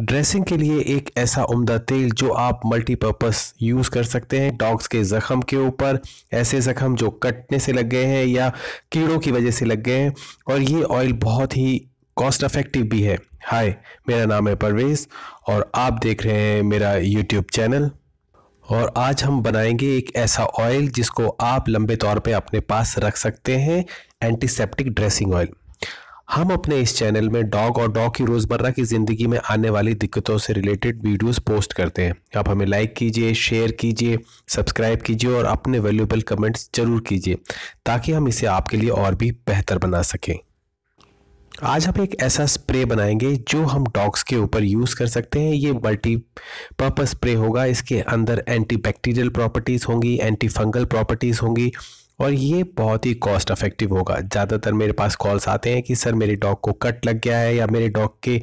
dressing के लिए एक ऐसा उम्दा तेल जो आप मल्टीपर्पस यूज़ कर सकते हैं डॉग्स के ज़ख्म के ऊपर ऐसे ज़ख़म जो कटने से लग गए हैं या कीड़ों की वजह से लग गए हैं और ये ऑयल बहुत ही कॉस्ट अफेक्टिव भी है हाय मेरा नाम है परवेज़ और आप देख रहे हैं मेरा यूट्यूब चैनल और आज हम बनाएंगे एक ऐसा ऑयल जिसको आप लंबे तौर पे अपने पास रख सकते हैं एंटीसेप्टिक ड्रेसिंग ऑयल हम अपने इस चैनल में डॉग और डॉग की रोज़मर्रा की ज़िंदगी में आने वाली दिक्कतों से रिलेटेड वीडियोस पोस्ट करते हैं आप हमें लाइक कीजिए शेयर कीजिए सब्सक्राइब कीजिए और अपने वैल्यूबल कमेंट्स ज़रूर कीजिए ताकि हम इसे आपके लिए और भी बेहतर बना सकें आज हम एक ऐसा स्प्रे बनाएंगे जो हम डॉग्स के ऊपर यूज़ कर सकते हैं ये मल्टी पर्पज़ स्प्रे होगा इसके अंदर एंटी बैक्टीरियल प्रॉपर्टीज़ होंगी एंटी फंगल प्रॉपर्टीज़ होंगी और ये बहुत ही कॉस्ट अफेक्टिव होगा ज़्यादातर मेरे पास कॉल्स आते हैं कि सर मेरे डॉग को कट लग गया है या मेरे डॉग के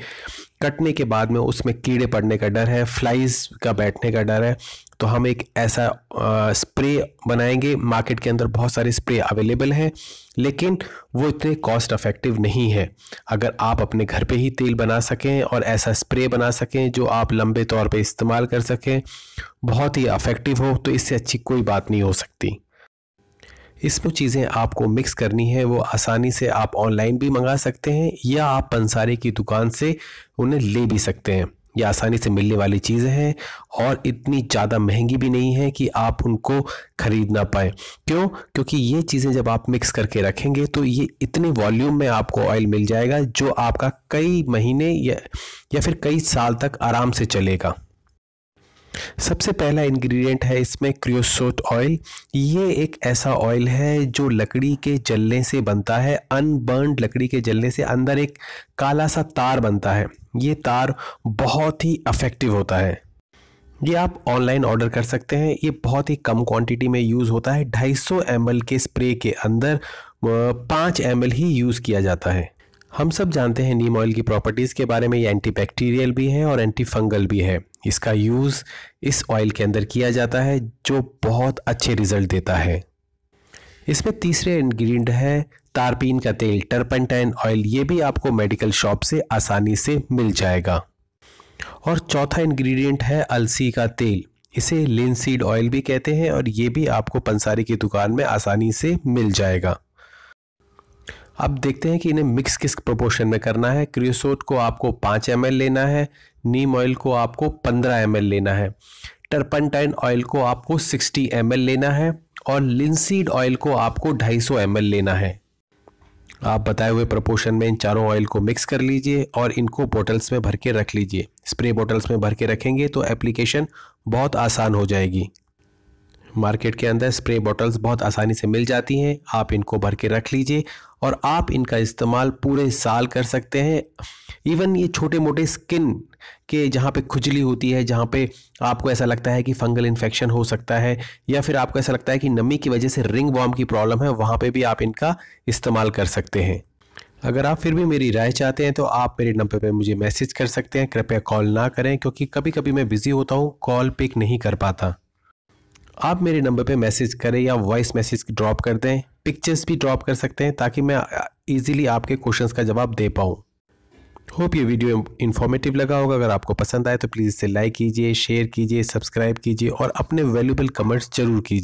कटने के बाद में उसमें कीड़े पड़ने का डर है फ्लाइज़ का बैठने का डर है तो हम एक ऐसा आ, स्प्रे बनाएंगे मार्केट के अंदर बहुत सारे स्प्रे अवेलेबल हैं लेकिन वो इतने कॉस्ट अफेक्टिव नहीं है अगर आप अपने घर पे ही तेल बना सकें और ऐसा स्प्रे बना सकें जो आप लंबे तौर पे इस्तेमाल कर सकें बहुत ही अफेक्टिव हो तो इससे अच्छी कोई बात नहीं हो सकती इसमें चीज़ें आपको मिक्स करनी है वो आसानी से आप ऑनलाइन भी मंगा सकते हैं या आप पंसारी की दुकान से उन्हें ले भी सकते हैं ये आसानी से मिलने वाली चीज़ें हैं और इतनी ज़्यादा महंगी भी नहीं है कि आप उनको ख़रीद ना पाएँ क्यों क्योंकि ये चीज़ें जब आप मिक्स करके रखेंगे तो ये इतने वॉल्यूम में आपको ऑयल मिल जाएगा जो आपका कई महीने या, या फिर कई साल तक आराम से चलेगा सबसे पहला इंग्रेडिएंट है इसमें क्रियोसोट ऑयल ये एक ऐसा ऑयल है जो लकड़ी के जलने से बनता है अनबर्न लकड़ी के जलने से अंदर एक काला सा तार बनता है ये तार बहुत ही अफेक्टिव होता है ये आप ऑनलाइन ऑर्डर कर सकते हैं ये बहुत ही कम क्वांटिटी में यूज़ होता है 250 सौ के स्प्रे के अंदर पाँच एम ही यूज़ किया जाता है हम सब जानते हैं नीम ऑयल की प्रॉपर्टीज़ के बारे में ये एंटीबैक्टीरियल भी है और एंटी फंगल भी है इसका यूज़ इस ऑयल के अंदर किया जाता है जो बहुत अच्छे रिजल्ट देता है इसमें तीसरे इंग्रेडिएंट है तारपीन का तेल टर्पेंटाइन ऑयल ये भी आपको मेडिकल शॉप से आसानी से मिल जाएगा और चौथा इंग्रेडिएंट है अलसी का तेल इसे लिनसीड ऑयल भी कहते हैं और ये भी आपको पंसारी की दुकान में आसानी से मिल जाएगा अब देखते हैं कि इन्हें मिक्स किस प्रोपोर्शन में करना है क्रियोसोट को आपको पाँच एम लेना है नीम ऑयल को आपको पंद्रह एम लेना है टर्पनटाइन ऑयल को आपको सिक्सटी एम लेना है और लिंसीड ऑयल को आपको ढाई सौ एम लेना है आप बताए हुए प्रपोर्शन में इन चारों ऑयल को मिक्स कर लीजिए और इनको बोटल्स में भर के रख लीजिए स्प्रे बोटल्स में भर के रखेंगे तो एप्लीकेशन बहुत आसान हो जाएगी मार्केट के अंदर स्प्रे बॉटल्स बहुत आसानी से मिल जाती हैं आप इनको भर के रख लीजिए और आप इनका इस्तेमाल पूरे साल कर सकते हैं इवन ये छोटे मोटे स्किन के जहाँ पे खुजली होती है जहाँ पे आपको ऐसा लगता है कि फंगल इन्फेक्शन हो सकता है या फिर आपको ऐसा लगता है कि नमी की वजह से रिंग बॉम की प्रॉब्लम है वहाँ पर भी आप इनका इस्तेमाल कर सकते हैं अगर आप फिर भी मेरी राय चाहते हैं तो आप मेरे नंबर पर मुझे मैसेज कर सकते हैं कृपया कॉल ना करें क्योंकि कभी कभी मैं बिज़ी होता हूँ कॉल पिक नहीं कर पाता आप मेरे नंबर पे मैसेज करें या वॉइस मैसेज ड्रॉप कर दें पिक्चर्स भी ड्रॉप कर सकते हैं ताकि मैं इजीली आपके क्वेश्चंस का जवाब दे पाऊँ होप ये वीडियो इन्फॉर्मेटिव लगा होगा अगर आपको पसंद आए तो प्लीज़ इसे लाइक कीजिए शेयर कीजिए सब्सक्राइब कीजिए और अपने वैल्यूबल कमेंट्स जरूर कीजिए